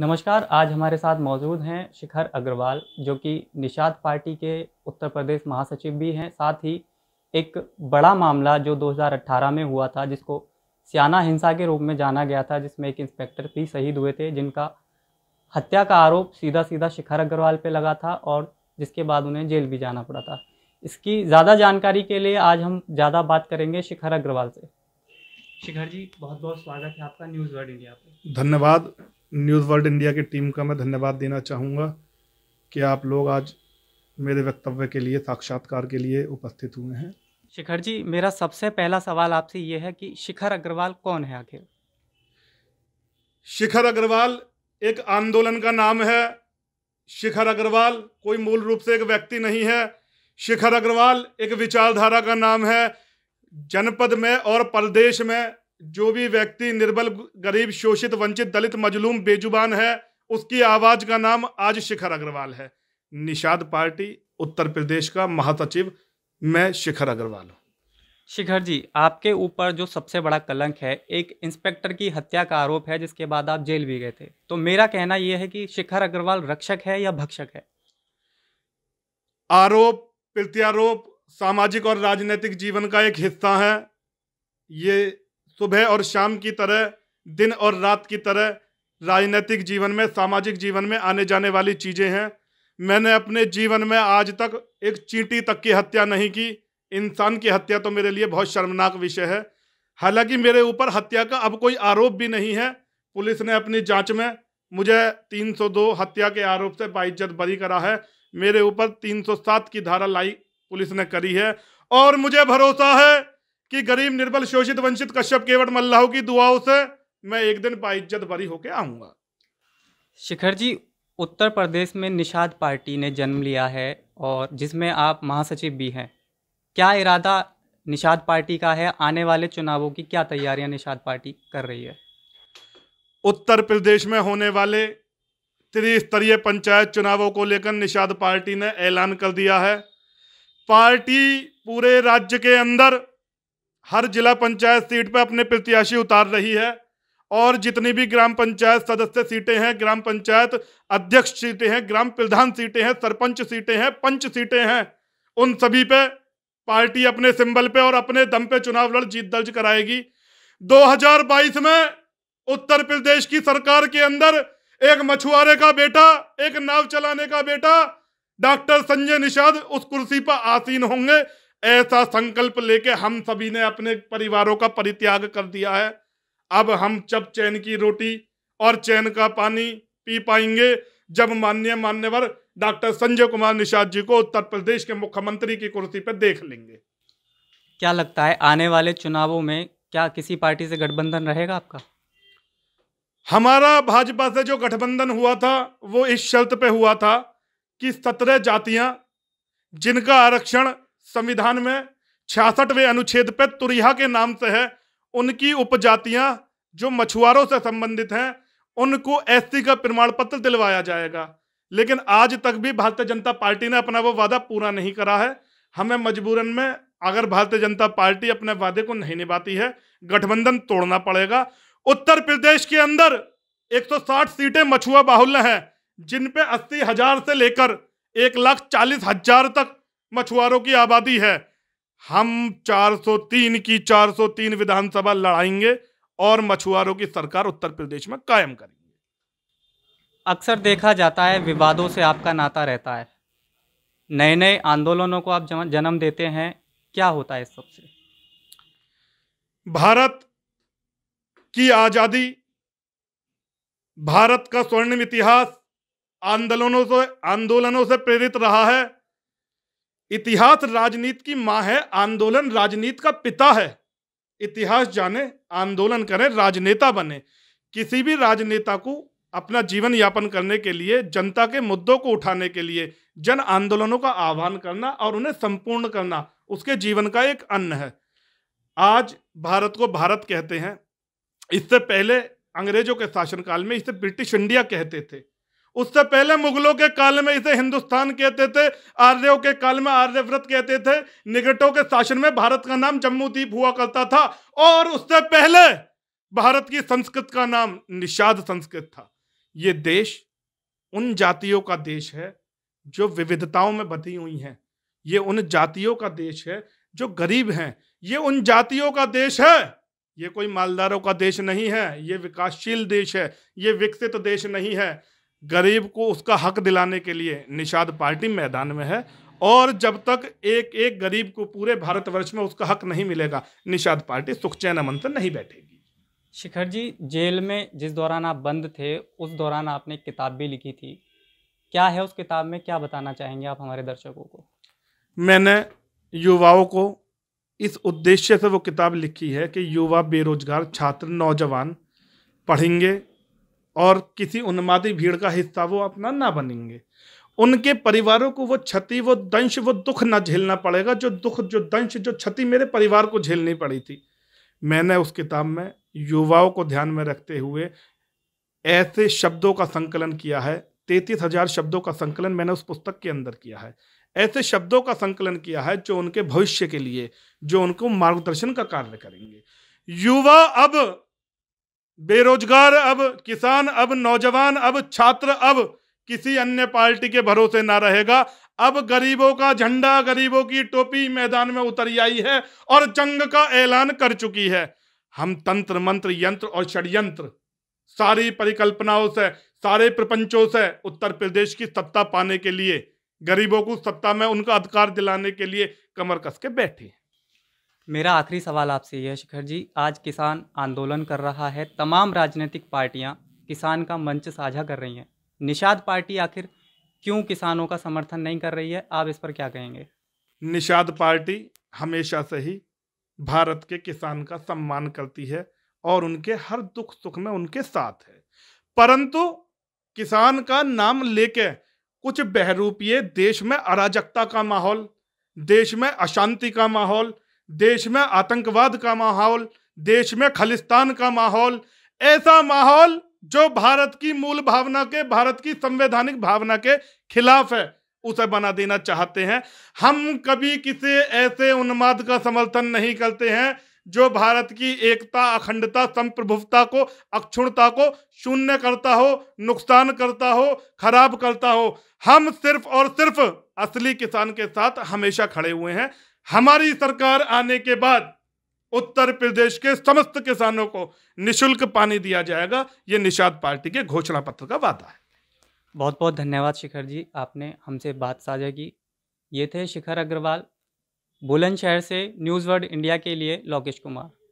नमस्कार आज हमारे साथ मौजूद हैं शिखर अग्रवाल जो कि निषाद पार्टी के उत्तर प्रदेश महासचिव भी हैं साथ ही एक बड़ा मामला जो 2018 में हुआ था जिसको सियाना हिंसा के रूप में जाना गया था जिसमें एक इंस्पेक्टर भी शहीद हुए थे जिनका हत्या का आरोप सीधा सीधा शिखर अग्रवाल पे लगा था और जिसके बाद उन्हें जेल भी जाना पड़ा था इसकी ज़्यादा जानकारी के लिए आज हम ज़्यादा बात करेंगे शिखर अग्रवाल से शिखर जी बहुत बहुत स्वागत है आपका न्यूज़ वर्ल्ड इंडिया पर धन्यवाद न्यूज़ वर्ल्ड इंडिया की टीम का मैं धन्यवाद देना चाहूँगा कि आप लोग आज मेरे वक्तव्य के लिए साक्षात्कार के लिए उपस्थित हुए हैं शिखर जी मेरा सबसे पहला सवाल आपसे ये है कि शिखर अग्रवाल कौन है आखिर शिखर अग्रवाल एक आंदोलन का नाम है शिखर अग्रवाल कोई मूल रूप से एक व्यक्ति नहीं है शिखर अग्रवाल एक विचारधारा का नाम है जनपद में और प्रदेश में जो भी व्यक्ति निर्बल गरीब शोषित वंचित दलित मजलूम बेजुबान है उसकी आवाज का नाम आज शिखर अग्रवाल है निषाद पार्टी उत्तर प्रदेश का महासचिव मैं शिखर अग्रवाल हूँ शिखर जी आपके ऊपर जो सबसे बड़ा कलंक है एक इंस्पेक्टर की हत्या का आरोप है जिसके बाद आप जेल भी गए थे तो मेरा कहना यह है कि शिखर अग्रवाल रक्षक है या भक्षक है आरोप प्रत्यारोप सामाजिक और राजनीतिक जीवन का एक हिस्सा है ये सुबह और शाम की तरह दिन और रात की तरह राजनीतिक जीवन में सामाजिक जीवन में आने जाने वाली चीज़ें हैं मैंने अपने जीवन में आज तक एक चींटी तक की हत्या नहीं की इंसान की हत्या तो मेरे लिए बहुत शर्मनाक विषय है हालांकि मेरे ऊपर हत्या का अब कोई आरोप भी नहीं है पुलिस ने अपनी जांच में मुझे 302 हत्या के आरोप से बाइज्जत बरी करा है मेरे ऊपर 307 की धारा लाई पुलिस ने करी है और मुझे भरोसा है कि गरीब निर्बल शोषित वंचित कश्यप केवट मल्लाहों की दुआओं से मैं एक दिन बाइज्जत भरी होके आऊंगा शिखर जी उत्तर प्रदेश में निषाद पार्टी ने जन्म लिया है और जिसमें आप महासचिव भी हैं क्या इरादा निषाद पार्टी का है आने वाले चुनावों की क्या तैयारियां निषाद पार्टी कर रही है उत्तर प्रदेश में होने वाले त्रिस्तरीय पंचायत चुनावों को लेकर निषाद पार्टी ने ऐलान कर दिया है पार्टी पूरे राज्य के अंदर हर जिला पंचायत सीट पर अपने प्रत्याशी उतार रही है और जितनी भी ग्राम पंचायत सदस्य सीटें हैं ग्राम पंचायत अध्यक्ष सीटें हैं ग्राम प्रधान सीटें हैं सरपंच सीटें हैं पंच सीटें हैं उन सभी पे पार्टी अपने सिंबल पे और अपने दम पे चुनाव लड़ जीत दर्ज कराएगी 2022 में उत्तर प्रदेश की सरकार के अंदर एक मछुआरे का बेटा एक नाव चलाने का बेटा डॉक्टर संजय निषाद उस कुर्सी पर आसीन होंगे ऐसा संकल्प लेके हम सभी ने अपने परिवारों का परित्याग कर दिया है अब हम जब चैन की रोटी और चैन का पानी पी पाएंगे जब माननीय मान्यवर डॉक्टर संजय कुमार निषाद जी को उत्तर प्रदेश के मुख्यमंत्री की कुर्सी पर देख लेंगे क्या लगता है आने वाले चुनावों में क्या किसी पार्टी से गठबंधन रहेगा आपका हमारा भाजपा से जो गठबंधन हुआ था वो इस शर्त पे हुआ था कि सत्रह जातियां जिनका आरक्षण संविधान में छियासठवें अनुच्छेद पे तुरहा के नाम से है उनकी उपजातियां जो मछुआरों से संबंधित हैं उनको एस का प्रमाण पत्र दिलवाया जाएगा लेकिन आज तक भी भारतीय जनता पार्टी ने अपना वो वादा पूरा नहीं करा है हमें मजबूरन में अगर भारतीय जनता पार्टी अपने वादे को नहीं निभाती है गठबंधन तोड़ना पड़ेगा उत्तर प्रदेश के अंदर 160 सीटें मछुआ बाहुल्य हैं जिन पे अस्सी हजार से लेकर एक लाख चालीस हजार तक मछुआरों की आबादी है हम 403 की 403 विधानसभा लड़ाएंगे और मछुआरों की सरकार उत्तर प्रदेश में कायम करेंगे अक्सर देखा जाता है विवादों से आपका नाता रहता है नए नए आंदोलनों को आप जन्म देते हैं क्या होता है इस सबसे भारत की आज़ादी भारत का स्वर्णिम इतिहास आंदोलनों से आंदोलनों से प्रेरित रहा है इतिहास राजनीति की माँ है आंदोलन राजनीति का पिता है इतिहास जाने आंदोलन करें राजनेता बने किसी भी राजनेता को अपना जीवन यापन करने के लिए जनता के मुद्दों को उठाने के लिए जन आंदोलनों का आह्वान करना और उन्हें संपूर्ण करना उसके जीवन का एक अन्न है आज भारत को भारत कहते हैं इससे पहले अंग्रेजों के शासनकाल में इसे ब्रिटिश इंडिया कहते थे उससे पहले मुगलों के काल में इसे हिंदुस्तान कहते थे आर्यों के काल में आर्यव्रत कहते थे निगटों के शासन में भारत का नाम जम्मू द्वीप हुआ करता था और उससे पहले भारत की संस्कृत का नाम निषाद संस्कृत था ये देश उन जातियों का देश है जो विविधताओं में बधी हुई हैं ये उन जातियों का देश है जो गरीब हैं ये उन जातियों का देश है ये कोई मालदारों का देश नहीं है ये विकासशील देश है ये विकसित देश नहीं है गरीब को उसका हक दिलाने के लिए निषाद पार्टी मैदान में है और जब तक एक एक गरीब को पूरे भारतवर्ष में उसका हक नहीं मिलेगा निषाद पार्टी सुखचैन से नहीं बैठेगी शिखर जी जेल में जिस दौरान आप बंद थे उस दौरान आपने किताब भी लिखी थी क्या है उस किताब में क्या बताना चाहेंगे आप हमारे दर्शकों को मैंने युवाओं को इस उद्देश्य से वो किताब लिखी है कि युवा बेरोजगार छात्र नौजवान पढ़ेंगे और किसी उन्मादी भीड़ का हिस्सा वो अपना ना बनेंगे उनके परिवारों को वो क्षति वो दंश वो दुख ना झेलना पड़ेगा जो दुख जो दंश जो क्षति मेरे परिवार को झेलनी पड़ी थी मैंने उस किताब में युवाओं को ध्यान में रखते हुए ऐसे शब्दों का संकलन किया है तैतीस हजार शब्दों का संकलन मैंने उस पुस्तक के अंदर किया है ऐसे शब्दों का संकलन किया है जो उनके भविष्य के लिए जो उनको मार्गदर्शन का कार्य करेंगे युवा अब बेरोजगार अब किसान अब नौजवान अब छात्र अब किसी अन्य पार्टी के भरोसे ना रहेगा अब गरीबों का झंडा गरीबों की टोपी मैदान में उतर आई है और जंग का ऐलान कर चुकी है हम तंत्र मंत्र यंत्र और षड्यंत्र सारी परिकल्पनाओं से सारे प्रपंचों से उत्तर प्रदेश की सत्ता पाने के लिए गरीबों को सत्ता में उनका अधिकार दिलाने के लिए कमर कस के बैठे हैं मेरा आखिरी सवाल आपसे यह शिखर जी आज किसान आंदोलन कर रहा है तमाम राजनीतिक पार्टियां किसान का मंच साझा कर रही हैं निषाद पार्टी आखिर क्यों किसानों का समर्थन नहीं कर रही है आप इस पर क्या कहेंगे निषाद पार्टी हमेशा से ही भारत के किसान का सम्मान करती है और उनके हर दुख सुख में उनके साथ है परंतु किसान का नाम लेके कुछ बहरूपीय देश में अराजकता का माहौल देश में अशांति का माहौल देश में आतंकवाद का माहौल देश में खालिस्तान का माहौल ऐसा माहौल जो भारत की मूल भावना के भारत की संवैधानिक भावना के खिलाफ है उसे बना देना चाहते हैं हम कभी किसी ऐसे उन्माद का समर्थन नहीं करते हैं जो भारत की एकता अखंडता संप्रभुता को अक्षुणता को शून्य करता हो नुकसान करता हो खराब करता हो हम सिर्फ और सिर्फ असली किसान के साथ हमेशा खड़े हुए हैं हमारी सरकार आने के बाद उत्तर प्रदेश के समस्त किसानों को निशुल्क पानी दिया जाएगा ये निषाद पार्टी के घोषणा पत्र का वादा है बहुत बहुत धन्यवाद शिखर जी आपने हमसे बात साझा की ये थे शिखर अग्रवाल बुलंदशहर से न्यूज़ वर्ल्ड इंडिया के लिए लोकेश कुमार